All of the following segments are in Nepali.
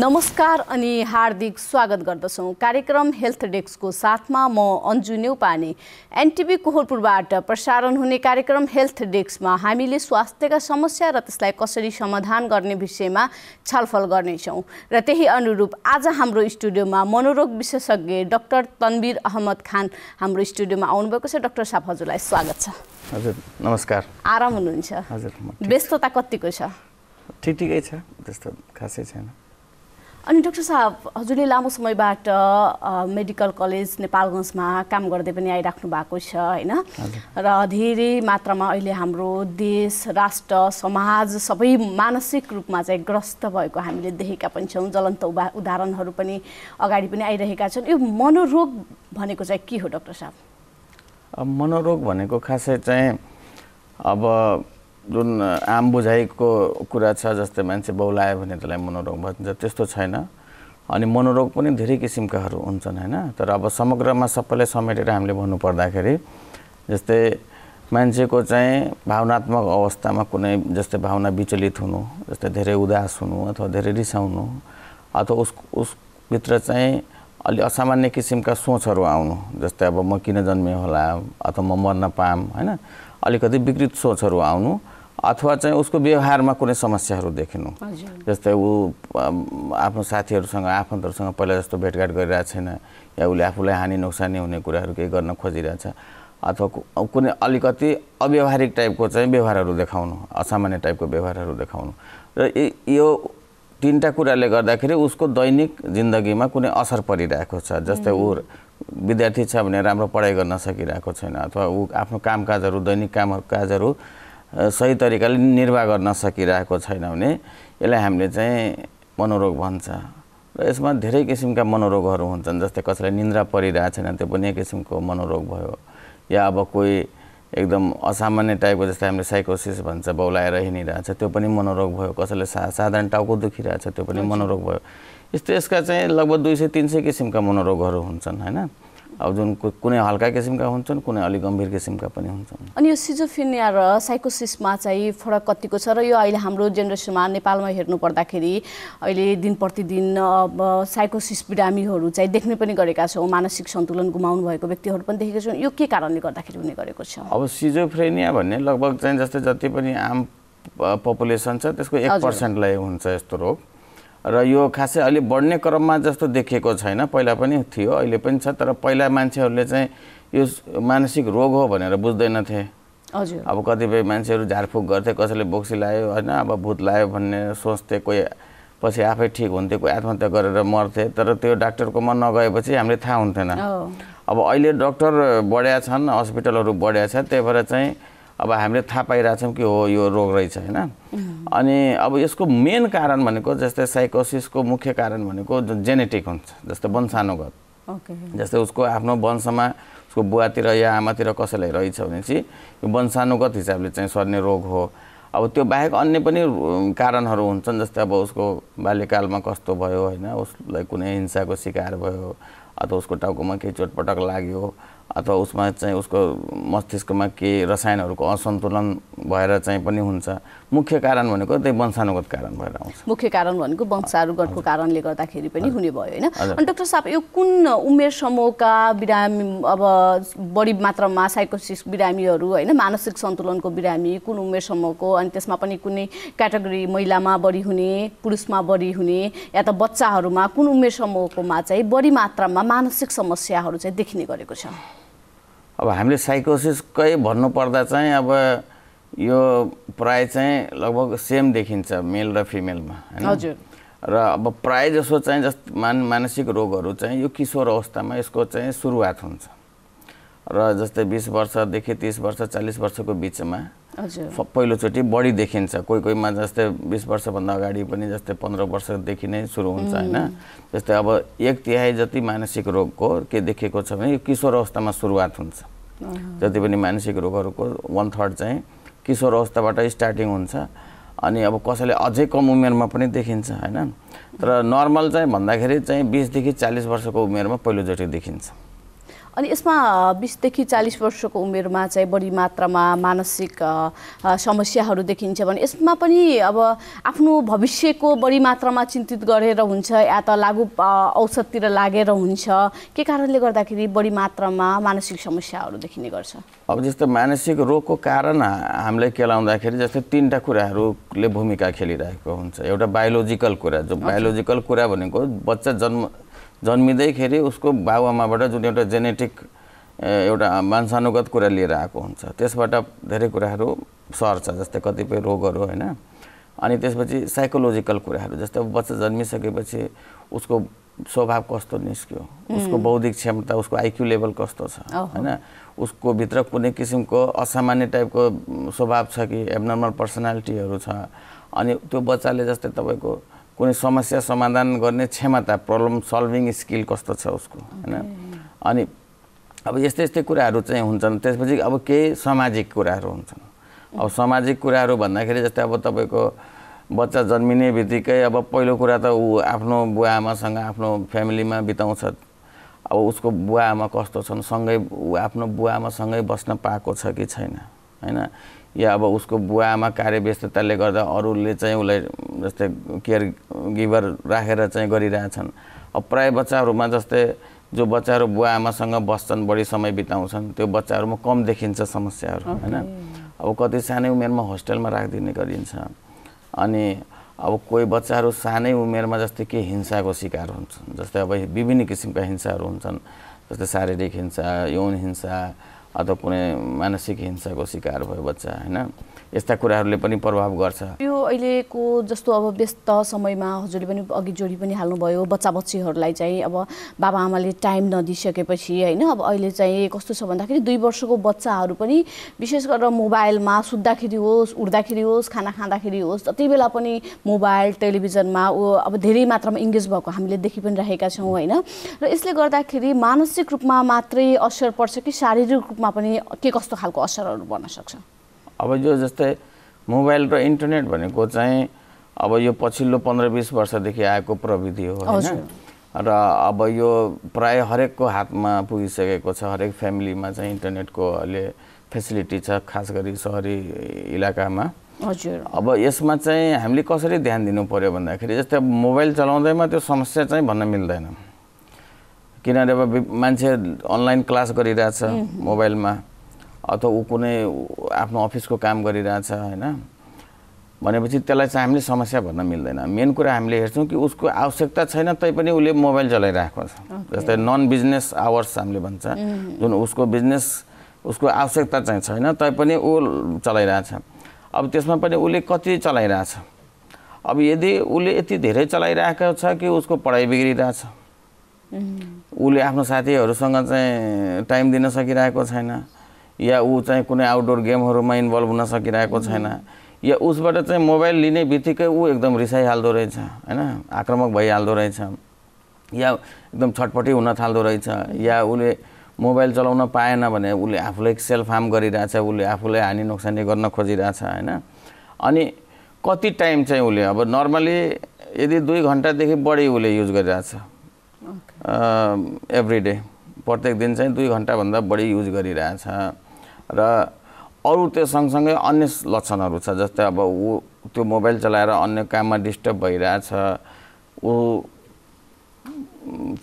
नमस्कार अनि हार्दिक स्वागत गर्दछौँ कार्यक्रम हेल्थ डेस्कको साथमा म अन्जु नेउपाने एनटिबी कोहरपुरबाट प्रसारण हुने कार्यक्रम हेल्थ डेस्कमा हामीले स्वास्थ्यका समस्या र त्यसलाई कसरी समाधान गर्ने विषयमा छलफल गर्नेछौँ र त्यही अनुरूप आज हाम्रो स्टुडियोमा मनोरोग विशेषज्ञ डक्टर तन्वीर अहमद खान हाम्रो स्टुडियोमा आउनुभएको छ डाक्टर साहब हजुरलाई स्वागत छ हजुर नमस्कार आराम हुनुहुन्छ हजुर व्यस्तता कतिको छ ठिक ठिकै छ त्यस्तो खासै छैन अनि डाक्टर साहब हजुरले लामो समयबाट मेडिकल कलेज नेपालगञ्जमा काम गर्दै पनि आइराख्नु भएको छ होइन र धेरै मात्रामा अहिले हाम्रो देश राष्ट्र समाज सबै मानसिक रूपमा चाहिँ ग्रस्त भएको हामीले देखेका पनि छौँ ज्वलन्त उभा उदाहरणहरू पनि अगाडि पनि आइरहेका छन् यो मनोरोग भनेको चाहिँ के हो डाक्टर साहब मनोरोग भनेको खासै चाहिँ अब जुन आम बुझाइको कुरा छ जस्तै मान्छे बौलायो भने त्यसलाई मनोरोग भन्छ त्यस्तो छैन अनि मनोरोग पनि धेरै किसिमकाहरू हुन्छन् होइन तर अब समग्रमा सबैलाई समेटेर हामीले भन्नुपर्दाखेरि जस्तै मान्छेको चाहिँ भावनात्मक अवस्थामा कुनै जस्तै भावना विचलित हुनु जस्तै धेरै उदास हुनु अथवा धेरै रिसाउनु अथवा उस उसभित्र चाहिँ अलि असामान्य किसिमका सोचहरू आउनु जस्तै अब म किन जन्मेँ होला अथवा म मर्न पाम होइन अलिकति विकृत सोचहरू आउनु अथवा चाहिँ उसको व्यवहारमा कुनै समस्याहरू देखिनु जस्तै ऊ आफ्नो साथीहरूसँग आफन्तहरूसँग पहिला जस्तो भेटघाट गरिरहेको छैन या उसले आफूलाई हानि नोक्सानी हुने कुराहरू केही गर्न खोजिरहेछ अथवा कुनै अलिकति अव्यवहारिक टाइपको चाहिँ व्यवहारहरू देखाउनु असामान्य टाइपको व्यवहारहरू देखाउनु र यो तिनवटा कुराले गर्दाखेरि उसको दैनिक जिन्दगीमा कुनै असर परिरहेको छ जस्तै ऊ विद्यार्थी छ भने राम्रो पढाइ गर्न सकिरहेको छैन अथवा ऊ आफ्नो कामकाजहरू दैनिक काम काजहरू सही तरिकाले निर्वाह गर्न सकिरहेको छैन भने यसलाई हामीले चाहिँ मनोरोग भन्छ र यसमा धेरै किसिमका मनोरोगहरू हुन्छन् जस्तै कसैलाई निन्द्रा परिरहेको छैन त्यो पनि एक किसिमको मनोरोग भयो या अब कोही एकदम असामान्य टाइपको जस्तै हामीले साइकोसिस भन्छ बौलाएर हिँडिरहेछ त्यो पनि मनोरोग भयो कसैले सा साधारण टाउको दुखिरहेछ त्यो पनि मनोरोग भयो यस्तो यसका चाहिँ लगभग दुई सय तिन सय किसिमका मनोरोगहरू हुन्छन् होइन अब जुन कुनै हल्का किसिमका हुन्छन् कुनै अलिक गम्भीर किसिमका पनि हुन्छन् अनि यो सिजोफिनिया र साइकोसिसमा चाहिँ फरक कतिको छ र यो अहिले हाम्रो जेनेरेसनमा नेपालमा हेर्नु पर्दाखेरि अहिले दिन प्रतिदिन अब साइकोसिस बिरामीहरू चाहिँ देख्ने पनि गरेका छौँ मानसिक सन्तुलन गुमाउनु भएको व्यक्तिहरू पनि देखेका छौँ यो के कारणले गर्दाखेरि हुने गरेको छ अब सिजोफ्रेनिया भन्ने लगभग चाहिँ जस्तै जति पनि आम पपुलेसन छ त्यसको एक पर्सेन्टलाई हुन्छ यस्तो रोग र यो खासै अहिले बढ्ने क्रममा जस्तो देखिएको छैन पहिला पनि थियो अहिले पनि छ तर पहिला मान्छेहरूले चाहिँ यो मानसिक रोग हो भनेर बुझ्दैनथे हजुर अब कतिपय मान्छेहरू झारफुक गर्थे कसैले बोक्सी लायो होइन अब भूत लायो भन्ने सोच्थे कोही पछि आफै ठिक हुन्थ्यो कोही आत्महत्या गरेर मर्थे तर त्यो डाक्टरकोमा नगएपछि हामीले थाहा हुन्थेन अब अहिले डक्टर बढ्या छन् हस्पिटलहरू बढ्या छ त्यही भएर चाहिँ अब हामीले थाहा पाइरहेछौँ कि हो यो रोग रहेछ होइन अनि अब यसको मेन कारण भनेको जस्तै साइकोसिसको मुख्य कारण भनेको जेनेटिक हुन्छ जस्तै वंशानुगत जस्तै उसको आफ्नो वंशमा उसको बुवातिर या आमातिर कसैलाई रहेछ भने चाहिँ यो वंशानुगत हिसाबले चाहिँ सर्ने रोग हो अब त्यो बाहेक अन्य पनि कारणहरू हुन्छन् जस्तै अब उसको बाल्यकालमा कस्तो भयो होइन उसलाई कुनै हिंसाको शिकार भयो अथवा उसको टाउकोमा केही चोटपटक लाग्यो अथवा उसमा चाहिँ उसको मस्तिष्कमा के रसायनहरूको असन्तुलन भएर चाहिँ पनि हुन्छ मुख्य कारण भनेको त्यही वंशानुगत कारण भएर आउँछ मुख्य कारण भनेको वंशानुगतको कारणले गर्दाखेरि पनि हुने भयो होइन अनि डाक्टर साहब यो कुन उमेर समूहका बिरामी अब बढी मात्रामा साइकोसिस बिरामीहरू होइन मानसिक सन्तुलनको बिरामी कुन उमेर समूहको अनि त्यसमा पनि कुनै क्याटेगोरी महिलामा बढी हुने पुरुषमा बढी हुने या त बच्चाहरूमा कुन उमेर समूहकोमा चाहिँ बढी मात्रामा मानसिक समस्याहरू चाहिँ देखिने गरेको छ अब हामीले साइकोसिसकै भन्नुपर्दा चाहिँ अब यो प्राय चाहिँ लगभग सेम देखिन्छ मेल र फिमेलमा होइन र अब प्राय जसो चाहिँ जस मान मानसिक रोगहरू चाहिँ यो किशोर अवस्थामा यसको चाहिँ सुरुवात हुन्छ र जस्तै बिस वर्षदेखि तिस वर्ष चालिस वर्षको बिचमा पहिलोचोटि बढी देखिन्छ कोही कोहीमा जस्तै बिस वर्षभन्दा अगाडि पनि जस्तै पन्ध्र वर्षदेखि नै सुरु हुन्छ होइन जस्तै अब एक तिहाई जति मानसिक रोगको के देखेको छ भने किशोर अवस्थामा सुरुवात हुन्छ जति पनि मानसिक रोगहरूको वान थर्ड चाहिँ किशोर अवस्थाबाट स्टार्टिङ हुन्छ अनि अब कसैले अझै कम उमेरमा पनि देखिन्छ होइन तर नर्मल चाहिँ भन्दाखेरि चाहिँ बिसदेखि चालिस वर्षको उमेरमा पहिलोचोटि देखिन्छ अनि यसमा बिसदेखि चालिस वर्षको उमेरमा चाहिँ बढी मात्रामा मानसिक समस्याहरू देखिन्छ भने यसमा पनि अब आफ्नो भविष्यको बढी मात्रामा चिन्तित गरेर हुन्छ या त लागु औषधतिर लागेर हुन्छ के कारणले गर्दाखेरि बढी मात्रामा मानसिक समस्याहरू देखिने गर्छ अब जस्तो मानसिक रोगको कारण हामीले केलाउँदाखेरि जस्तै तिनवटा कुराहरूले भूमिका खेलिरहेको हुन्छ एउटा बायोलोजिकल कुरा जो बायोलोजिकल कुरा भनेको बच्चा जन्म जन्मिँदैखेरि उसको बाबुआमाबाट जुन एउटा जेनेटिक एउटा मांसानुगत कुरा लिएर आएको हुन्छ त्यसबाट धेरै कुराहरू सर्छ जस्तै कतिपय रोगहरू होइन अनि त्यसपछि साइकोलोजिकल कुराहरू जस्तै बच्चा जन्मिसकेपछि उसको स्वभाव कस्तो निस्क्यो उसको बौद्धिक क्षमता उसको आइक्यू लेभल कस्तो छ होइन उसको भित्र कुनै किसिमको असामान्य टाइपको स्वभाव छ कि एबनर्मल पर्सनालिटीहरू छ अनि त्यो बच्चाले जस्तै तपाईँको कुनै समस्या समाधान गर्ने क्षमता प्रब्लम सल्भिङ स्किल कस्तो छ उसको होइन अनि अब यस्तै यस्तै कुराहरू चाहिँ हुन्छन् त्यसपछि अब केही सामाजिक कुराहरू हुन्छन् अब सामाजिक कुराहरू भन्दाखेरि जस्तै अब तपाईँको बच्चा जन्मिने बित्तिकै अब पहिलो कुरा त ऊ आफ्नो बुवा आमासँग आफ्नो फ्यामिलीमा बिताउँछ अब उसको बुवा आमा कस्तो छन् सँगै ऊ आफ्नो बुवा आमासँगै बस्न पाएको छ कि छैन होइन या अब उसको बुवा आमा कार्य व्यस्तताले गर्दा अरूले चाहिँ उसलाई जस्तै केयर गिभर राखेर चाहिँ गरिरहेछन् अब प्रायः बच्चाहरूमा जस्तै जो बच्चाहरू बुवा आमासँग बस्छन् बढी समय बिताउँछन् त्यो बच्चाहरूमा कम देखिन्छ समस्याहरू होइन अब कति सानै उमेरमा होस्टेलमा राखिदिने गरिन्छ अनि अब कोही बच्चाहरू सानै उमेरमा जस्तै के हिंसाको शिकार हुन्छन् जस्तै अब विभिन्न किसिमका हिंसाहरू हुन्छन् जस्तै शारीरिक हिंसा यौन हिंसा अथवा कुनै मानसिक हिंसाको शिकार भयो बच्चा होइन यस्ता कुराहरूले पनि प्रभाव गर्छ यो अहिलेको जस्तो अब व्यस्त समयमा हजुरले पनि अघि जोडी पनि हाल्नुभयो बच्चा बच्चीहरूलाई चाहिँ अब बाबाआमाले टाइम नदिइसकेपछि होइन अब अहिले चाहिँ कस्तो छ भन्दाखेरि दुई वर्षको बच्चाहरू पनि विशेष गरेर मोबाइलमा सुत्दाखेरि होस् उठ्दाखेरि होस् खाना खाँदाखेरि होस् जति बेला पनि मोबाइल टेलिभिजनमा ऊ अब धेरै मात्रामा इङ्गेज भएको हामीले देखि पनि राखेका छौँ होइन र यसले गर्दाखेरि मानसिक रूपमा मात्रै असर पर्छ कि शारीरिक रूपमा पनि के कस्तो खालको असरहरू पर्न सक्छ अब यो जस्तै मोबाइल र इन्टरनेट भनेको चाहिँ अब यो पछिल्लो पन्ध्र बिस वर्षदेखि आएको प्रविधि हो होइन र अब यो प्राय हरेकको हातमा पुगिसकेको छ हरेक फ्यामिलीमा चाहिँ इन्टरनेटको अहिले फेसिलिटी छ खास गरी सहरी इलाकामा हजुर अब यसमा चाहिँ हामीले कसरी ध्यान दिनु पऱ्यो भन्दाखेरि जस्तै अब मोबाइल चलाउँदैमा त्यो समस्या चाहिँ भन्न मिल्दैन किनभने अब मान्छे अनलाइन क्लास गरिरहेछ मोबाइलमा अथवा ऊ कुनै आफ्नो अफिसको काम गरिरहेछ होइन भनेपछि त्यसलाई चाहिँ हामीले समस्या भन्न मिल्दैन मेन कुरा हामीले हेर्छौँ कि उसको आवश्यकता छैन तै पनि उसले मोबाइल चलाइरहेको छ जस्तै नन बिजनेस आवर्स हामीले भन्छ जुन उसको बिजनेस उसको आवश्यकता चाहिँ छैन तै पनि ऊ चलाइरहेछ अब त्यसमा पनि उसले कति चलाइरहेछ अब यदि उसले यति धेरै चलाइरहेको छ कि उसको पढाइ बिग्रिरहेछ उसले आफ्नो साथीहरूसँग चाहिँ टाइम दिन सकिरहेको छैन या ऊ चाहिँ कुनै आउटडोर गेमहरूमा इन्भल्भ हुन सकिरहेको छैन या उसबाट चाहिँ मोबाइल लिने बित्तिकै ऊ एकदम रिसाइहाल्दो रहेछ होइन आक्रमक भइहाल्दो रहेछ या एकदम छटपटी हुन थाल्दो रहेछ या उसले मोबाइल चलाउन पाएन भने उसले आफूलाई सेल्फ हार्म गरिरहेछ उसले आफूलाई हानि नोक्सानी गर्न खोजिरहेछ होइन अनि कति टाइम चाहिँ उसले अब नर्मली यदि दुई घन्टादेखि बढी उसले युज गरिरहेछ एभ्री डे प्रत्येक दिन चाहिँ दुई घन्टाभन्दा बढी युज गरिरहेछ र अरू त्यो सँगसँगै अन्य लक्षणहरू छ जस्तै अब ऊ त्यो मोबाइल चलाएर अन्य काममा डिस्टर्ब भइरहेछ ऊ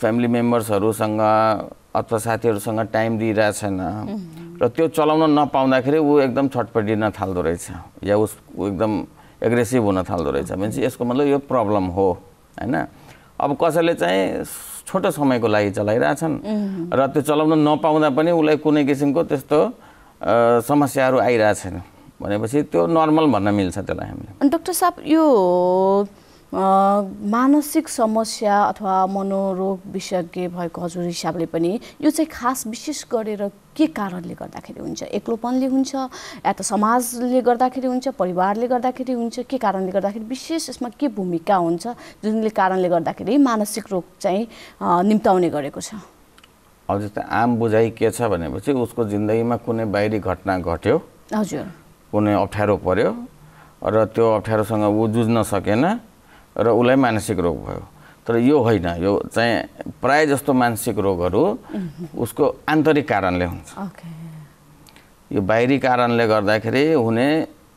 फ्यामिली मेम्बर्सहरूसँग अथवा साथीहरूसँग टाइम छैन र त्यो चलाउन नपाउँदाखेरि ऊ एकदम छटपटिन थाल्दो रहेछ या उस ऊ एकदम एग्रेसिभ हुन थाल्दो रहेछ भनेपछि यसको मतलब यो प्रब्लम हो होइन अब कसैले चाहिँ छोटो समयको लागि चलाइरहेछन् र त्यो चलाउन नपाउँदा पनि उसलाई कुनै किसिमको त्यस्तो समस्याहरू आइरहेको छैन भनेपछि त्यो नर्मल भन्न मिल्छ त्यसलाई हामीले अनि डाक्टर साहब यो मानसिक समस्या अथवा मनोरोग विशेषज्ञ भएको हजुर हिसाबले पनि यो चाहिँ खास विशेष गरेर के कारणले गर्दाखेरि हुन्छ एक्लोपनले हुन्छ या त समाजले गर्दाखेरि हुन्छ परिवारले गर्दाखेरि हुन्छ के कारणले गर्दाखेरि विशेष यसमा के भूमिका हुन्छ जुनले कारणले गर्दाखेरि मानसिक रोग चाहिँ निम्ताउने गरेको छ अब जस्तै आम बुझाइ के छ भनेपछि उसको जिन्दगीमा कुनै बाहिरी घटना घट्यो हजुर कुनै अप्ठ्यारो पर्यो र त्यो अप्ठ्यारोसँग ऊ जुझ्न सकेन र उसलाई मानसिक रोग भयो तर यो होइन यो चाहिँ प्राय जस्तो मानसिक रोगहरू उसको आन्तरिक कारणले हुन्छ यो बाहिरी कारणले गर्दाखेरि हुने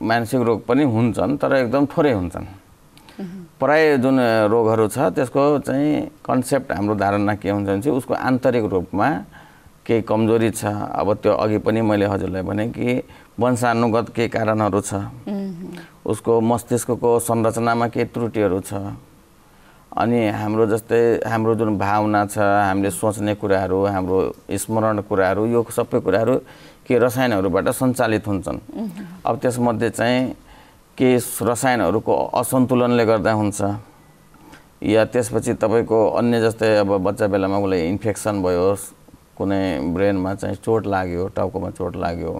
मानसिक रोग पनि हुन्छन् तर एकदम थोरै हुन्छन् प्राय जुन रोगहरू छ त्यसको चाहिँ कन्सेप्ट हाम्रो धारणा के हुन्छ भने चाहिँ उसको आन्तरिक रूपमा केही कमजोरी छ अब त्यो अघि पनि मैले हजुरलाई भने कि वंशानुगत केही कारणहरू छ उसको मस्तिष्कको संरचनामा केही त्रुटिहरू छ अनि हाम्रो जस्तै हाम्रो जुन भावना छ हामीले सोच्ने कुराहरू हाम्रो स्मरण कुराहरू यो सबै कुराहरू के रसायनहरूबाट सञ्चालित हुन्छन् अब त्यसमध्ये चाहिँ के रसायनहरूको असन्तुलनले गर्दा हुन्छ या त्यसपछि तपाईँको अन्य जस्तै अब बच्चा बेलामा उसलाई इन्फेक्सन भयो कुनै ब्रेनमा चाहिँ चोट लाग्यो टाउकोमा चोट लाग्यो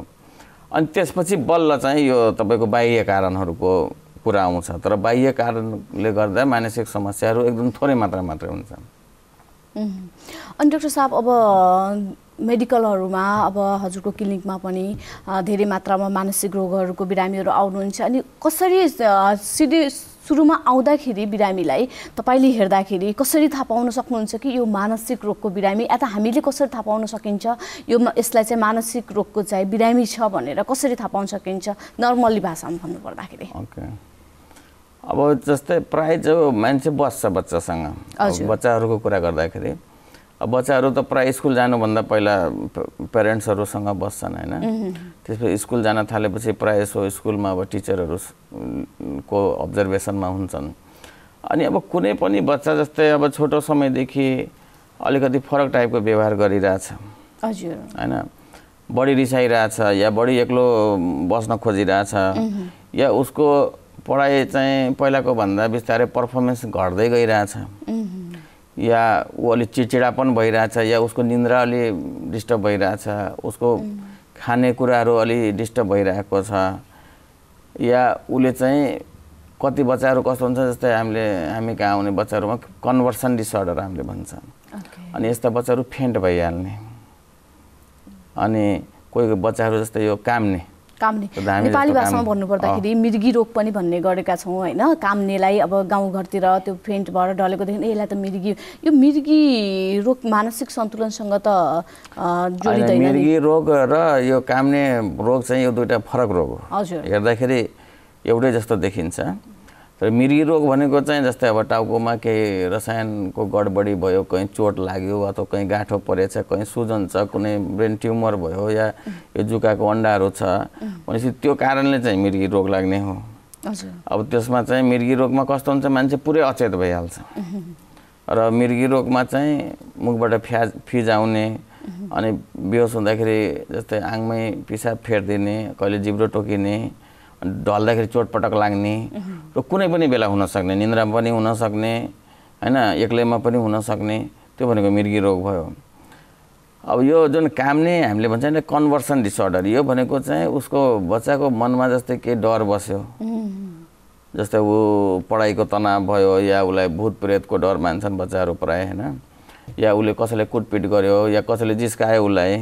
अनि त्यसपछि बल्ल चाहिँ यो तपाईँको बाह्य कारणहरूको कुरा आउँछ तर बाह्य कारणले गर्दा मानसिक समस्याहरू एकदम थोरै मात्रा मात्रै हुन्छ अनि डक्टर साहब अब मेडिकलहरूमा अब हजुरको क्लिनिकमा पनि धेरै मात्रामा मानसिक रोगहरूको बिरामीहरू आउनुहुन्छ अनि कसरी सिधै सुरुमा आउँदाखेरि बिरामीलाई तपाईँले हेर्दाखेरि कसरी थाहा पाउन सक्नुहुन्छ कि यो मानसिक रोगको बिरामी या त हामीले कसरी थाहा पाउन सकिन्छ यो यसलाई चाहिँ मानसिक रोगको चाहिँ बिरामी छ भनेर कसरी थाहा पाउन सकिन्छ नर्मली भाषामा भन्नुपर्दाखेरि अब जस्तै प्रायः जो मान्छे बस्छ बच्चासँग बच्चाहरूको कुरा गर्दाखेरि अब बच्चाहरू त प्रायः स्कुल जानुभन्दा पहिला पेरेन्ट्सहरूसँग बस्छन् होइन त्यसपछि स्कुल जान थालेपछि प्रायः सो स्कुलमा अब टिचरहरूको अब्जर्भेसनमा हुन्छन् अनि अब कुनै पनि बच्चा जस्तै अब छोटो समयदेखि अलिकति फरक टाइपको व्यवहार गरिरहेछ हजुर होइन बढी रिसाइरहेछ या बढी एक्लो बस्न खोजिरहेछ या उसको पढाइ चाहिँ पहिलाको भन्दा बिस्तारै पर्फर्मेन्स घट्दै गइरहेछ या ऊ अलिक पनि भइरहेछ या उसको निन्द्रा अलि डिस्टर्ब भइरहेछ उसको खानेकुराहरू अलि डिस्टर्ब भइरहेको छ या उसले चाहिँ कति बच्चाहरू कस्तो हुन्छ जस्तै हामीले हामी कहाँ आउने बच्चाहरूमा कन्भर्सन डिसअर्डर हामीले भन्छ अनि यस्ता बच्चाहरू फेन्ट भइहाल्ने अनि कोही कोही बच्चाहरू जस्तै यो काम्ने काम्ने नेपाली भाषामा भन्नुपर्दाखेरि मिर्गी रोग पनि भन्ने गरेका छौँ होइन काम्नेलाई अब गाउँघरतिर त्यो फेन्ट भएर देखिन् यसलाई त मिर्गी यो मिर्गी रोग मानसिक सन्तुलनसँग त जोडिँदैन मिर्गी रोग र यो काम्ने रोग चाहिँ यो दुइटा फरक रोग हो हजुर हेर्दाखेरि एउटै जस्तो देखिन्छ तर मिरी रोग भनेको चाहिँ जस्तै अब टाउकोमा केही रसायनको गडबडी भयो कहीँ चोट लाग्यो अथवा कहीँ गाँठो परेछ कहीँ सुजन छ कुनै ब्रेन ट्युमर भयो या यो जुकाको अन्डाहरू छ भनेपछि त्यो कारणले चाहिँ मिर्गी रोग लाग्ने हो अब त्यसमा चाहिँ मिर्गी रोगमा कस्तो हुन्छ मान्छे पुरै अचेत भइहाल्छ र मिर्गी रोगमा चाहिँ मुखबाट फ्याज फिज आउने अनि बेहोस हुँदाखेरि जस्तै आङमै पिसाब फेरिदिने कहिले जिब्रो टोकिने ढल्दाखेरि चोटपटक लाग्ने र कुनै पनि बेला हुनसक्ने निन्द्रा पनि हुनसक्ने होइन एक्लैमा पनि हुनसक्ने त्यो भनेको मिर्गी रोग भयो अब यो जुन काम नै हामीले भन्छ नि कन्भर्सन डिसअर्डर यो भनेको चाहिँ उसको बच्चाको मनमा जस्तै केही डर बस्यो जस्तै ऊ पढाइको तनाव भयो या उसलाई भूत प्रेतको डर मान्छन् बच्चाहरू प्रायः होइन या उसले कसैले कुटपिट गर्यो या कसैले जिस्कायो उसलाई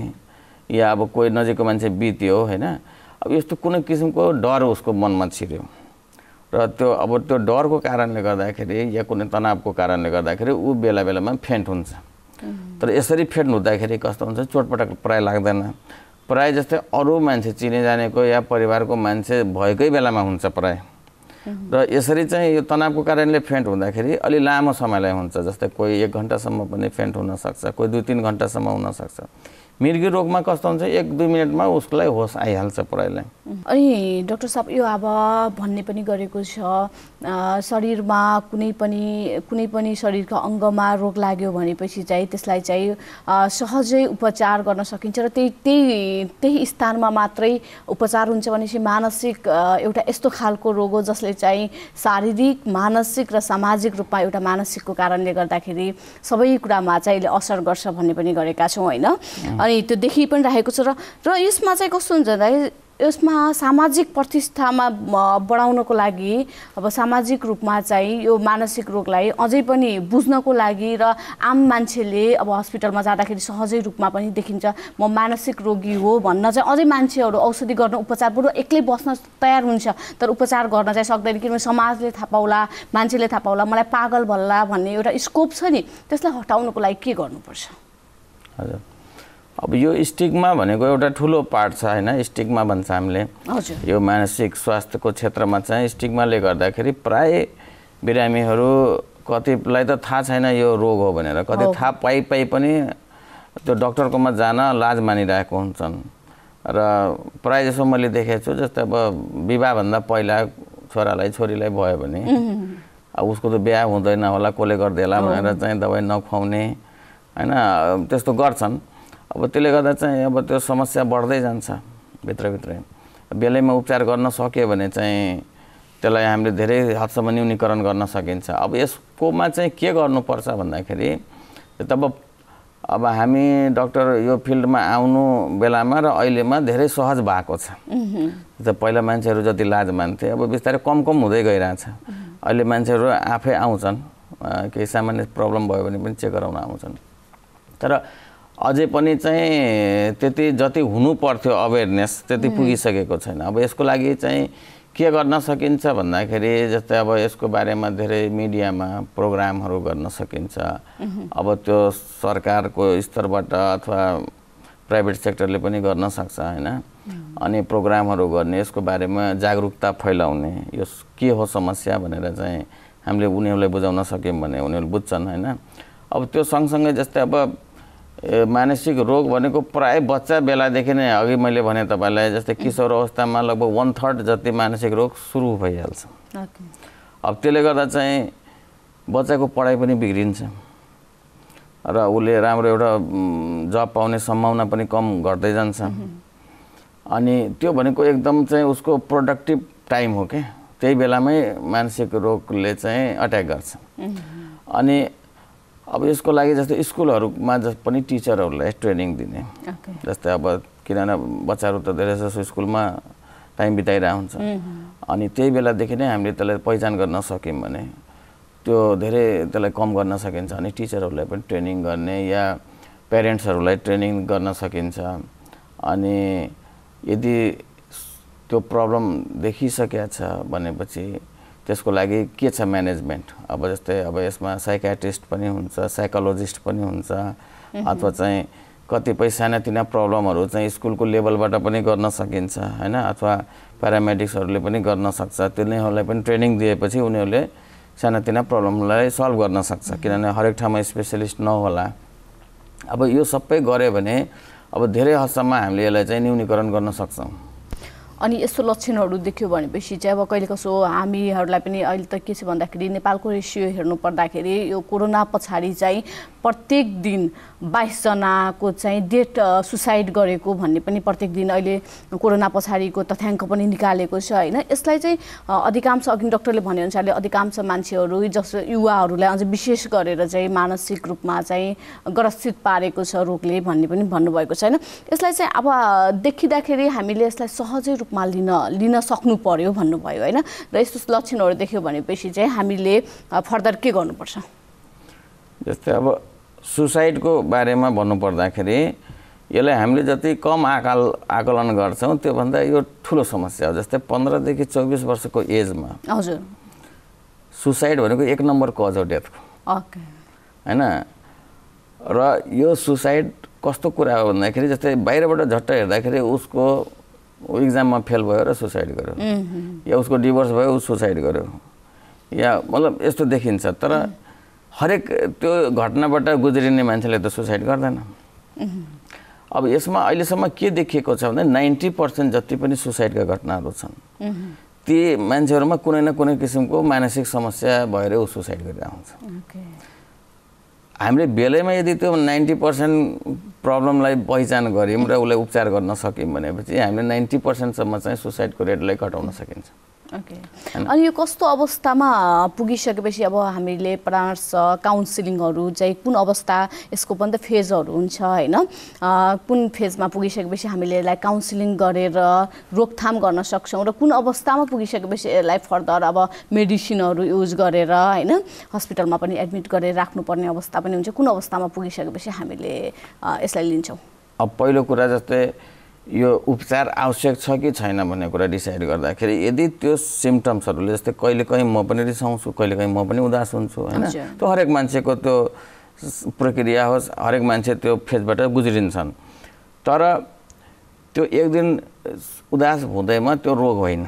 या अब कोही नजिकको मान्छे बित्यो होइन अब यस्तो कुनै किसिमको डर उसको मनमा छिर्यो र त्यो अब त्यो डरको कारणले गर्दाखेरि या कुनै तनावको कारणले गर्दाखेरि ऊ बेला बेलामा फेन्ट हुन्छ तर यसरी फेन्ट हुँदाखेरि कस्तो हुन्छ चोटपटक प्रायः लाग्दैन प्रायः जस्तै अरू मान्छे चिने जानेको या परिवारको मान्छे भएकै बेलामा हुन्छ प्रायः र यसरी चाहिँ यो तनावको कारणले फेन्ट हुँदाखेरि अलि लामो समयलाई हुन्छ जस्तै कोही एक घन्टासम्म पनि फेन्ट हुनसक्छ कोही दुई तिन घन्टासम्म हुनसक्छ मिर्गी रोगमा कस्तो हुन्छ एक दुई मिनटमा उसलाई होस आइहाल्छ पुरैलाई अनि डाक्टर साहब यो अब भन्ने पनि गरेको छ शरीरमा कुनै पनि कुनै पनि शरीरको अङ्गमा रोग लाग्यो भनेपछि चाहिँ त्यसलाई चाहिँ सहजै उपचार गर्न सकिन्छ र त्यही त्यही त्यही स्थानमा मात्रै उपचार हुन्छ भनेपछि मानसिक एउटा यस्तो खालको रोग हो जसले चाहिँ शारीरिक मानसिक र सामाजिक रूपमा एउटा मानसिकको कारणले गर्दाखेरि सबै कुरामा चाहिँ यसले असर गर्छ भन्ने पनि गरेका छौँ होइन अनि त्यो देखि पनि राखेको छ र यसमा चाहिँ कस्तो हुन्छ भन्दाखेरि यसमा सामाजिक प्रतिष्ठामा बढाउनको लागि अब सामाजिक रूपमा चाहिँ यो मानसिक रोगलाई अझै पनि बुझ्नको लागि र आम मान्छेले अब हस्पिटलमा जाँदाखेरि सहजै रूपमा पनि देखिन्छ म मानसिक रोगी हो भन्न चाहिँ अझै मान्छेहरू औषधि गर्न उपचार बरु एक्लै बस्न तयार हुन्छ तर उपचार गर्न चाहिँ सक्दैन किनभने समाजले थाहा पाउला मान्छेले थाहा पाउला मलाई पागल भल्ला भन्ने एउटा स्कोप छ नि त्यसलाई हटाउनको लागि के गर्नुपर्छ हजुर अब यो स्टिकमा भनेको एउटा ठुलो पार्ट छ होइन स्टिकमा भन्छ हामीले यो मानसिक स्वास्थ्यको क्षेत्रमा चाहिँ स्टिकमाले गर्दाखेरि प्राय बिरामीहरू कतिलाई त थाहा छैन यो रोग हो भनेर कति थाहा पाइ पाइ पनि त्यो डक्टरकोमा जान लाज मानिरहेको हुन्छन् र प्राय जसो मैले देखेको छु जस्तै अब विवाहभन्दा पहिला छोरालाई छोरीलाई भयो भने अब उसको त बिहा हुँदैन होला कसले गरिदिएला भनेर चाहिँ दबाई नखुवाउने होइन त्यस्तो गर्छन् अब त्यसले गर्दा चाहिँ अब त्यो समस्या बढ्दै जान्छ भित्रभित्रै बेलैमा उपचार गर्न सक्यो भने चाहिँ त्यसलाई हामीले धेरै हदसम्म न्यूनीकरण गर्न सकिन्छ अब यसकोमा चाहिँ के गर्नुपर्छ भन्दाखेरि तब अब हामी डक्टर यो फिल्डमा आउनु बेलामा र अहिलेमा धेरै सहज भएको छ त पहिला मान्छेहरू जति लाज मान्थे अब बिस्तारै कम कम हुँदै गइरहेछ अहिले मान्छेहरू आफै आउँछन् केही सामान्य प्रब्लम भयो भने पनि चेक गराउन आउँछन् तर अझै पनि चाहिँ त्यति जति हुनु पर्थ्यो अवेरनेस त्यति पुगिसकेको छैन अब यसको लागि चाहिँ के गर्न सकिन्छ भन्दाखेरि जस्तै अब यसको बारेमा धेरै मिडियामा प्रोग्रामहरू गर्न सकिन्छ अब त्यो सरकारको स्तरबाट अथवा प्राइभेट सेक्टरले पनि गर्न सक्छ होइन अनि प्रोग्रामहरू गर्ने यसको बारेमा जागरुकता फैलाउने यो के हो समस्या भनेर चाहिँ हामीले उनीहरूलाई बुझाउन सक्यौँ भने उनीहरू बुझ्छन् होइन अब त्यो सँगसँगै जस्तै अब मानसिक रोग भनेको प्राय बच्चा बेलादेखि नै अघि मैले भने तपाईँलाई जस्तै किशोर अवस्थामा लगभग वान थर्ड जति मानसिक रोग सुरु भइहाल्छ अब त्यसले गर्दा चाहिँ बच्चाको पढाइ पनि बिग्रिन्छ र उसले राम्रो एउटा जब पाउने सम्भावना पनि कम गर्दै जान्छ अनि त्यो भनेको एकदम चाहिँ उसको प्रोडक्टिभ टाइम हो क्या त्यही बेलामै मानसिक रोगले चाहिँ अट्याक गर्छ अनि अब यसको लागि जस्तै स्कुलहरूमा पनि टिचरहरूलाई ट्रेनिङ दिने जस्तै अब किनभने बच्चाहरू त धेरै जसो स्कुलमा टाइम बिताइरहेको हुन्छ अनि त्यही बेलादेखि नै हामीले त्यसलाई पहिचान गर्न सक्यौँ भने त्यो धेरै त्यसलाई कम गर्न सकिन्छ अनि टिचरहरूलाई पनि ट्रेनिङ गर्ने या प्यारेन्ट्सहरूलाई ट्रेनिङ गर्न सकिन्छ अनि यदि त्यो प्रब्लम देखिसकेको छ भनेपछि त्यसको लागि के छ म्यानेजमेन्ट अब जस्तै अब यसमा साइकाट्रिस्ट पनि हुन्छ साइकोलोजिस्ट पनि हुन्छ अथवा चाहिँ कतिपय सानातिना प्रब्लमहरू चाहिँ स्कुलको लेभलबाट पनि गर्न सकिन्छ होइन अथवा प्यारामेडिक्सहरूले पनि गर्न सक्छ तिनीहरूलाई पनि ट्रेनिङ दिएपछि उनीहरूले सानातिना प्रब्लमलाई सल्भ गर्न सक्छ किनभने हरेक ठाउँमा स्पेसलिस्ट नहोला अब यो सबै गऱ्यो भने अब धेरै हदसम्म हामीले यसलाई चाहिँ न्यूनीकरण गर्न सक्छौँ अनि यस्तो लक्षणहरू देख्यो भनेपछि चाहिँ अब कहिले कसो हामीहरूलाई पनि अहिले त के छ भन्दाखेरि नेपालको रेसियो हेर्नु पर्दाखेरि यो कोरोना पछाडि चाहिँ प्रत्येक दिन बाइसजनाको चाहिँ डेट सुसाइड गरेको भन्ने पनि प्रत्येक दिन अहिले कोरोना पछाडिको तथ्याङ्क पनि निकालेको छ होइन यसलाई चाहिँ अधिकांश अघि डक्टरले भनेअनुसारले अधिकांश मान्छेहरू जस्तो युवाहरूलाई अझ विशेष गरेर चाहिँ मानसिक रूपमा चाहिँ ग्रसित पारेको छ रोगले भन्ने पनि भन्नुभएको छ होइन यसलाई चाहिँ अब देखिँदाखेरि हामीले यसलाई सहजै रूपमा लिन लिन सक्नु पर्यो भन्नुभयो होइन र यस्तो लक्षणहरू देख्यो भनेपछि चाहिँ हामीले फर्दर के गर्नुपर्छ जस्तै अब सुसाइडको बारेमा भन्नुपर्दाखेरि यसलाई हामीले जति कम आकाल आकलन गर्छौँ त्योभन्दा यो ठुलो समस्या हो जस्तै पन्ध्रदेखि चौबिस वर्षको एजमा हजुर सुसाइड भनेको एक नम्बर कज हो डेथको होइन र यो सुसाइड कस्तो कुरा हो भन्दाखेरि जस्तै बाहिरबाट झट्ट हेर्दाखेरि उसको ऊ इक्जाममा फेल भयो र सुसाइड गर्यो या उसको डिभोर्स भयो ऊ सुसाइड गर्यो या मतलब यस्तो देखिन्छ तर हरेक त्यो घटनाबाट गुज्रिने मान्छेले त सुसाइड गर्दैन अब यसमा अहिलेसम्म के देखिएको छ भने नाइन्टी पर्सेन्ट जति पनि सुसाइडका घटनाहरू छन् ती मान्छेहरूमा कुनै न कुनै किसिमको मानसिक समस्या भएर ऊ सुसाइड गरेर आउँछ हामीले बेलैमा यदि त्यो नाइन्टी पर्सेन्ट प्रब्लमलाई पहिचान गऱ्यौँ र उसलाई उपचार गर्न सक्यौँ भनेपछि हामीले नाइन्टी पर्सेन्टसम्म चाहिँ सुसाइडको रेटलाई घटाउन सकिन्छ अनि यो कस्तो अवस्थामा पुगिसकेपछि अब हामीले परामर्श काउन्सिलिङहरू चाहिँ कुन अवस्था यसको पनि त फेजहरू हुन्छ होइन कुन फेजमा पुगिसकेपछि हामीले यसलाई काउन्सिलिङ गरेर रोकथाम गर्न सक्छौँ र कुन अवस्थामा पुगिसकेपछि यसलाई फर्दर अब मेडिसिनहरू युज गरेर होइन हस्पिटलमा पनि एडमिट गरेर राख्नुपर्ने अवस्था पनि हुन्छ कुन अवस्थामा पुगिसकेपछि हामीले यसलाई लिन्छौँ अब पहिलो कुरा जस्तै यो उपचार आवश्यक छ कि छैन भन्ने कुरा डिसाइड गर्दाखेरि यदि त्यो सिम्टम्सहरूले जस्तै कहिले कहीँ म पनि रिसाउँछु कहिले कहीँ म पनि उदास हुन्छु होइन त्यो हरेक मान्छेको त्यो प्रक्रिया होस् हरेक मान्छे त्यो फेजबाट गुज्रिन्छन् तर त्यो एक दिन उदास हुँदैमा त्यो रोग होइन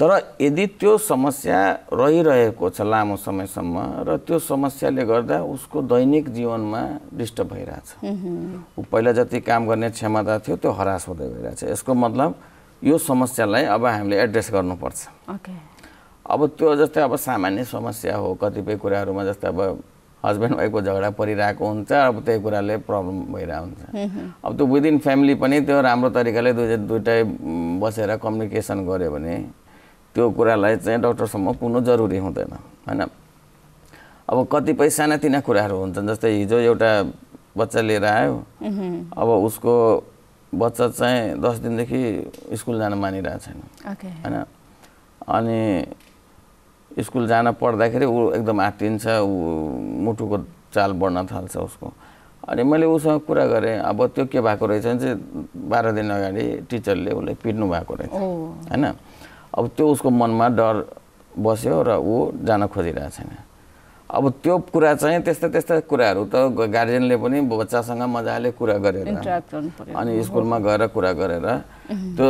तर यदि त्यो समस्या रहिरहेको छ लामो समयसम्म र त्यो समस्याले गर्दा उसको दैनिक जीवनमा डिस्टर्ब भइरहेछ ऊ पहिला जति काम गर्ने क्षमता थियो त्यो हरास हुँदै गइरहेछ यसको मतलब यो समस्यालाई अब हामीले एड्रेस गर्नुपर्छ okay. अब त्यो जस्तै अब सामान्य समस्या हो कतिपय कुराहरूमा जस्तै अब हस्बेन्ड वाइफको झगडा परिरहेको हुन्छ अब त्यही कुराले प्रब्लम भइरहेको हुन्छ अब त्यो विदिन फ्यामिली पनि त्यो राम्रो तरिकाले दुई दुइटै बसेर कम्युनिकेसन गऱ्यो भने त्यो कुरालाई चाहिँ डक्टरसम्म पुग्नु जरुरी हुँदैन होइन अब कतिपय सानातिना कुराहरू हुन्छन् जस्तै हिजो एउटा बच्चा लिएर आयो अब उसको बच्चा चाहिँ दस दिनदेखि स्कुल जान मानिरहेको छैन होइन अनि स्कुल जान पढ्दाखेरि ऊ एकदम आत्तिन्छ ऊ मुटुको चाल बढ्न थाल्छ उसको अनि मैले उसँग कुरा गरेँ अब त्यो के भएको रहेछ भने चाहिँ बाह्र दिन अगाडि टिचरले उसलाई पिट्नु भएको रहेछ होइन अब त्यो उसको मनमा डर बस्यो र ऊ जान खोजिरहेको छैन अब त्यो कुरा चाहिँ त्यस्तै त्यस्तै कुराहरू त गार्जेनले पनि बच्चासँग मजाले कुरा गरेर अनि स्कुलमा गएर कुरा गरेर त्यो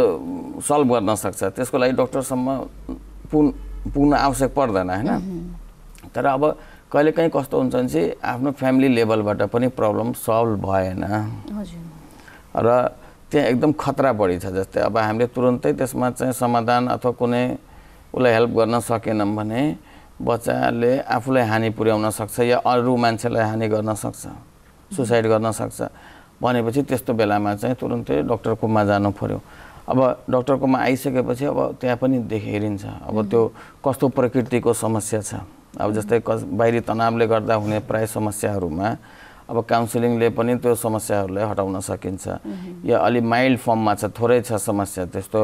सल्भ गर्न सक्छ त्यसको लागि डक्टरसम्म पुग पुग्न आवश्यक पर्दैन होइन तर अब कहिलेकाहीँ कस्तो हुन्छ भने चाहिँ आफ्नो फ्यामिली लेभलबाट पनि प्रब्लम सल्भ भएन र त्यहाँ एकदम खतरा बढी छ जस्तै अब हामीले तुरन्तै त्यसमा चाहिँ समाधान अथवा कुनै उसलाई हेल्प गर्न सकेनौँ भने बच्चाले आफूलाई हानि पुर्याउन सक्छ या अरू मान्छेलाई हानि गर्न सक्छ सुसाइड गर्न सक्छ भनेपछि त्यस्तो बेलामा चाहिँ तुरन्तै डक्टरकोमा जानु पऱ्यो अब डक्टरकोमा आइसकेपछि अब त्यहाँ पनि देख अब त्यो कस्तो प्रकृतिको समस्या छ अब जस्तै क बाहिरी तनावले गर्दा हुने प्राय समस्याहरूमा अब काउन्सिलिङले पनि त्यो समस्याहरूलाई हटाउन सकिन्छ या अलि माइल्ड फर्ममा छ थोरै छ समस्या त्यस्तो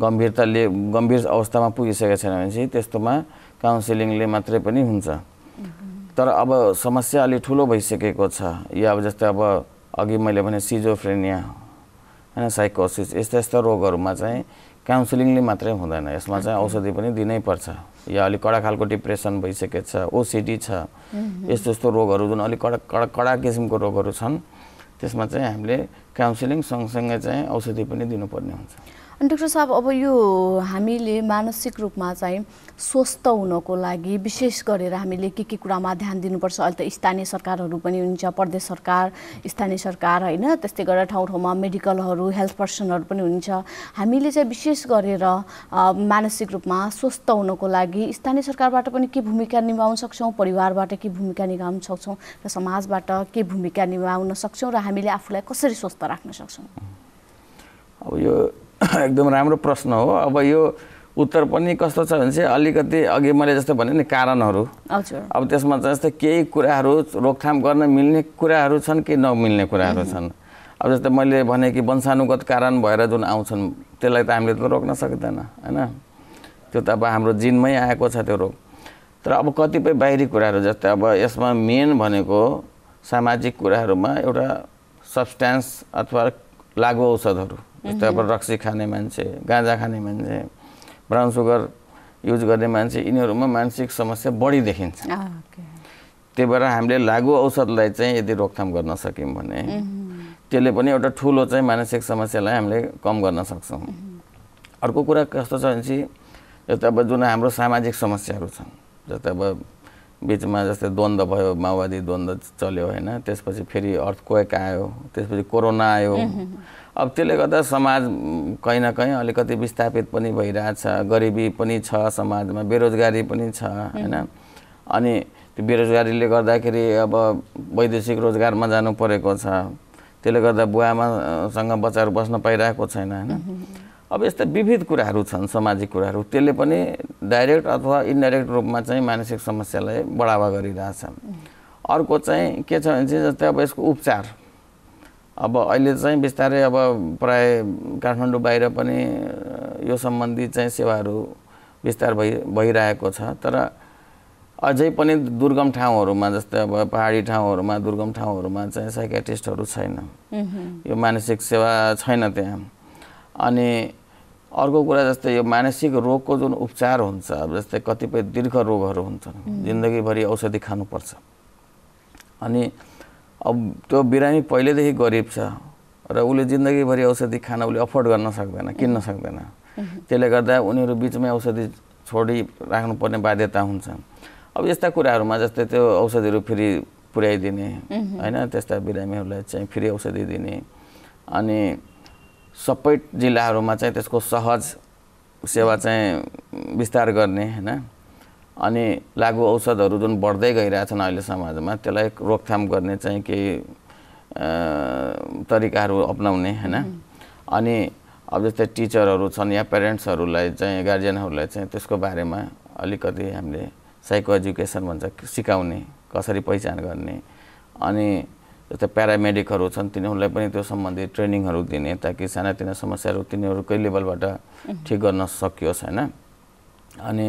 गम्भीरताले गम्भीर अवस्थामा पुगिसकेको छैन भने चाहिँ त्यस्तोमा काउन्सिलिङले मात्रै पनि हुन्छ तर अब समस्या अलि ठुलो भइसकेको छ या अब जस्तै अब अघि मैले भने सिजोफ्रेनिया होइन साइकोसिस यस्ता यस्ता रोगहरूमा चाहिँ काउन्सिलिङले मात्रै हुँदैन यसमा चाहिँ औषधि पनि दिनै पर्छ या अलिक कडा खालको डिप्रेसन भइसकेको छ ओसिडी छ यस्तो यस्तो रोगहरू जुन अलिक कडा कडा कडा किसिमको रोगहरू छन् त्यसमा चाहिँ हामीले काउन्सिलिङ सँगसँगै चाहिँ औषधि पनि दिनुपर्ने हुन्छ डक्टर साहब अब यो हामीले मानसिक रूपमा चाहिँ स्वस्थ हुनको लागि विशेष गरेर हामीले के के कुरामा ध्यान दिनुपर्छ अहिले त स्थानीय सरकारहरू पनि हुन्छ प्रदेश सरकार स्थानीय सरकार होइन त्यस्तै गरेर ठाउँ ठाउँमा मेडिकलहरू हेल्थ पर्सनहरू पनि हुन्छ हामीले चाहिँ विशेष गरेर मानसिक रूपमा स्वस्थ हुनको लागि स्थानीय सरकारबाट पनि के भूमिका निभाउन सक्छौँ परिवारबाट के भूमिका निभाउन सक्छौँ र समाजबाट के भूमिका निभाउन सक्छौँ र हामीले आफूलाई कसरी स्वस्थ राख्न सक्छौँ अब यो एकदम राम्रो प्रश्न हो अब यो उत्तर पनि कस्तो छ भने चाहिँ अलिकति अघि मैले जस्तो भने नि कारणहरू अब त्यसमा चाहिँ जस्तै केही कुराहरू रोकथाम गर्न मिल्ने कुराहरू छन् कि नमिल्ने कुराहरू छन् अब जस्तै मैले भने कि वंशानुगत कारण भएर जुन आउँछन् त्यसलाई त हामीले त रोक्न सक्दैन होइन त्यो त अब हाम्रो जिनमै आएको छ त्यो रोग तर अब कतिपय बाहिरी कुराहरू जस्तै अब यसमा मेन भनेको सामाजिक कुराहरूमा एउटा सब्सट्यान्स अथवा लागु औषधहरू जस्तै अब रक्सी खाने मान्छे गाँजा खाने मान्छे ब्राउन सुगर युज गर्ने मान्छे यिनीहरूमा मानसिक समस्या बढी देखिन्छ त्यही भएर हामीले लागु औषधलाई चाहिँ यदि रोकथाम गर्न सक्यौँ भने त्यसले पनि एउटा ठुलो चाहिँ मानसिक समस्यालाई हामीले कम गर्न सक्छौँ अर्को कुरा कस्तो छ भने चाहिँ जस्तै अब जुन हाम्रो सामाजिक समस्याहरू छन् जस्तै अब बिचमा जस्तै द्वन्द्व भयो माओवादी द्वन्द्व चल्यो होइन त्यसपछि फेरि अर्थक्वेक आयो त्यसपछि कोरोना आयो अब त्यसले गर्दा समाज कहीँ न कहीँ अलिकति विस्थापित पनि भइरहेछ गरिबी पनि छ समाजमा बेरोजगारी पनि छ होइन अनि त्यो बेरोजगारीले गर्दाखेरि अब वैदेशिक रोजगारमा जानु परेको छ त्यसले गर्दा बुवामासँग बच्चाहरू बस्न पाइरहेको छैन होइन अब यस्ता विविध कुराहरू छन् सामाजिक कुराहरू त्यसले पनि डाइरेक्ट अथवा इन्डाइरेक्ट रूपमा चाहिँ मानसिक समस्यालाई बढावा गरिरहेछ अर्को चाहिँ के छ भने चाहिँ जस्तै अब यसको उपचार अब अहिले चाहिँ बिस्तारै अब प्राय काठमाडौँ बाहिर पनि यो सम्बन्धी चाहिँ सेवाहरू विस्तार भइ भइरहेको छ तर अझै पनि दुर्गम ठाउँहरूमा जस्तै अब पहाडी ठाउँहरूमा दुर्गम ठाउँहरूमा चाहिँ साइकेटिस्टहरू छैन यो मानसिक सेवा छैन त्यहाँ अनि अर्को कुरा जस्तै यो मानसिक रोगको जुन उपचार हुन्छ अब जस्तै कतिपय दीर्घ रोगहरू हुन्छन् जिन्दगीभरि औषधि खानुपर्छ अनि अब त्यो बिरामी पहिल्यैदेखि गरिब छ र उसले जिन्दगीभरि औषधि खान उसले अफोर्ड गर्न सक्दैन किन्न सक्दैन त्यसले गर्दा उनीहरू बिचमै औषधि छोडी राख्नुपर्ने बाध्यता हुन्छ अब यस्ता कुराहरूमा जस्तै त्यो औषधिहरू फेरि पुर्याइदिने होइन त्यस्ता बिरामीहरूलाई चाहिँ फ्री औषधि दिने अनि सबै जिल्लाहरूमा चाहिँ त्यसको सहज सेवा चाहिँ विस्तार गर्ने होइन अनि लागु औषधहरू जुन बढ्दै गइरहेछन् अहिले समाजमा त्यसलाई रोकथाम गर्ने चाहिँ केही तरिकाहरू अप्नाउने होइन अनि अब जस्तै टिचरहरू छन् या प्यारेन्ट्सहरूलाई चाहिँ गार्जियनहरूलाई चाहिँ त्यसको बारेमा अलिकति हामीले साइको एजुकेसन भन्छ सिकाउने कसरी पहिचान गर्ने अनि जस्तै प्यारामेडिकहरू छन् तिनीहरूलाई पनि त्यो सम्बन्धी ट्रेनिङहरू दिने ताकि सानातिना समस्याहरू तिनीहरूकै लेभलबाट ठिक गर्न सकियोस् होइन अनि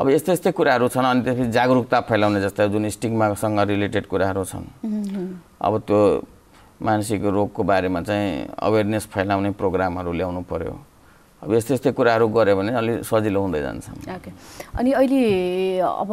अब यस्तै यस्तै कुराहरू छन् अनि त्यसपछि जागरुकता फैलाउने जस्तै जुन स्टिगमासँग रिलेटेड कुराहरू छन् अब त्यो मानसिक रोगको बारेमा चाहिँ अवेरनेस फैलाउने प्रोग्रामहरू ल्याउनु पर्यो अब यस्तो यस्तै कुराहरू गऱ्यो भने अलिक सजिलो हुँदै जान्छ ओके अनि अहिले अब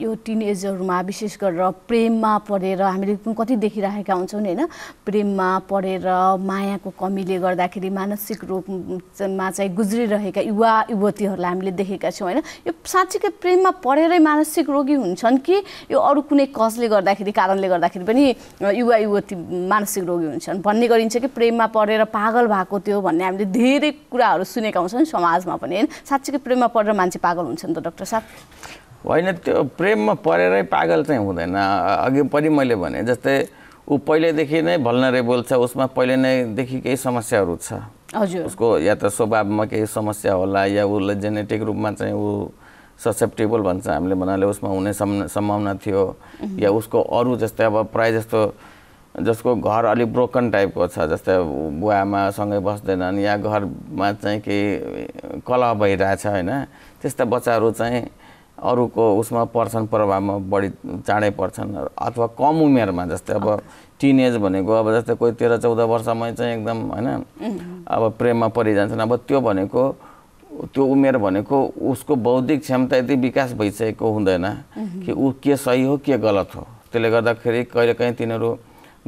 यो टिन एजहरूमा विशेष गरेर प्रेममा परेर हामीले कति देखिराखेका हुन्छौँ नि होइन प्रेममा परेर मायाको कमीले गर्दाखेरि मानसिक रूपमा चाहिँ गुज्रिरहेका युवा युवतीहरूलाई हामीले देखेका छौँ होइन यो साँच्चीकै प्रेममा परेरै मानसिक रोगी हुन्छन् कि यो अरू कुनै कजले गर्दाखेरि कारणले गर्दाखेरि पनि युवा युवती मानसिक रोगी हुन्छन् भन्ने गरिन्छ कि प्रेममा परेर पागल भएको त्यो भन्ने हामीले धेरै कुराहरू सुनेका हुन्छन् समाजमा पनि साँच्चीको प्रेममा परेर मान्छे पागल हुन्छ नि त डक्टर साहब होइन त्यो प्रेममा परेरै पागल चाहिँ हुँदैन अघि पनि मैले भने जस्तै ऊ पहिल्यैदेखि नै भल्नरेबल छ उसमा पहिले नैदेखि केही समस्याहरू छ हजुर उसको या त स्वभावमा केही समस्या होला या उसलाई जेनेटिक रूपमा चाहिँ ऊ ससेप्टेबल भन्छ हामीले भन्नाले उसमा हुने सम्भावना थियो या उसको अरू जस्तै अब प्रायः जस्तो जसको घर अलिक ब्रोकन टाइपको छ जस्तै बुवामा सँगै बस्दैनन् या घरमा चाहिँ केही कलह भइरहेछ होइन त्यस्ता बच्चाहरू चाहिँ अरूको उसमा पर्छन् प्रभावमा बढी चाँडै पर्छन् अथवा कम उमेरमा जस्तै अब टिनेज भनेको अब जस्तै कोही तेह्र चौध वर्षमै चाहिँ एकदम होइन अब प्रेममा परिजान्छन् अब त्यो भनेको त्यो उमेर भनेको उसको बौद्धिक क्षमता यति विकास भइसकेको हुँदैन कि ऊ के सही हो के गलत हो त्यसले गर्दाखेरि कहिलेकाहीँ तिनीहरू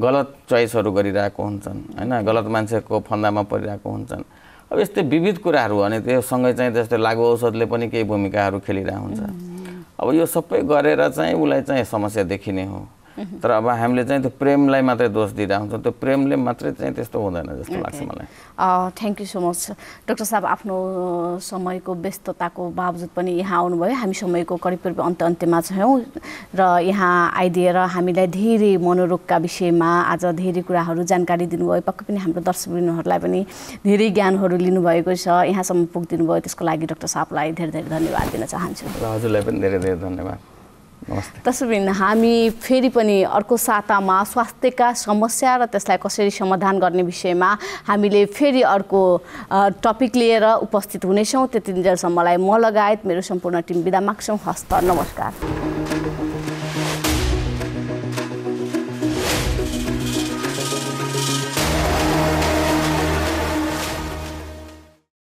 गलत चोइसहरू गरिरहेको हुन्छन् होइन गलत मान्छेको फन्दामा परिरहेको हुन्छन् अब यस्तै विविध कुराहरू भने सँगै चाहिँ जस्तै लागु औषधले पनि केही भूमिकाहरू खेलिरहेको हुन्छ अब यो सबै गरेर चाहिँ उसलाई चाहिँ समस्या देखिने हो तर अब हामीले चाहिँ त्यो प्रेमलाई मात्रै दोष दिँदा हुन्छ त्यो प्रेमले मात्रै चाहिँ त्यस्तो हुँदैन जस्तो लाग्छ मलाई thank you so much doctor साहब आफ्नो समयको व्यस्तताको बावजुद पनि यहाँ आउनुभयो हामी समयको करिब करिब अन्त्य अन्त्यमा छौँ र यहाँ आइदिएर हामीलाई धेरै मनोरोगका विषयमा आज धेरै कुराहरू जानकारी दिनुभयो पक्कै पनि हाम्रो दर्शकबिनहरूलाई पनि धेरै ज्ञानहरू लिनुभएको छ यहाँसम्म पुगिदिनु भयो त्यसको लागि डक्टर साहबलाई धेरै धेरै धन्यवाद दिन चाहन्छु हजुरलाई पनि धेरै धेरै धन्यवाद तसबिन हामी फेरि पनि अर्को सातामा स्वास्थ्यका समस्या र त्यसलाई कसरी समाधान गर्ने विषयमा हामीले फेरि अर्को टपिक लिएर उपस्थित हुनेछौँ त्यति दिनसम्मलाई म लगायत मेरो सम्पूर्ण टिम बिदा माग्छौँ हस्त नमस्कार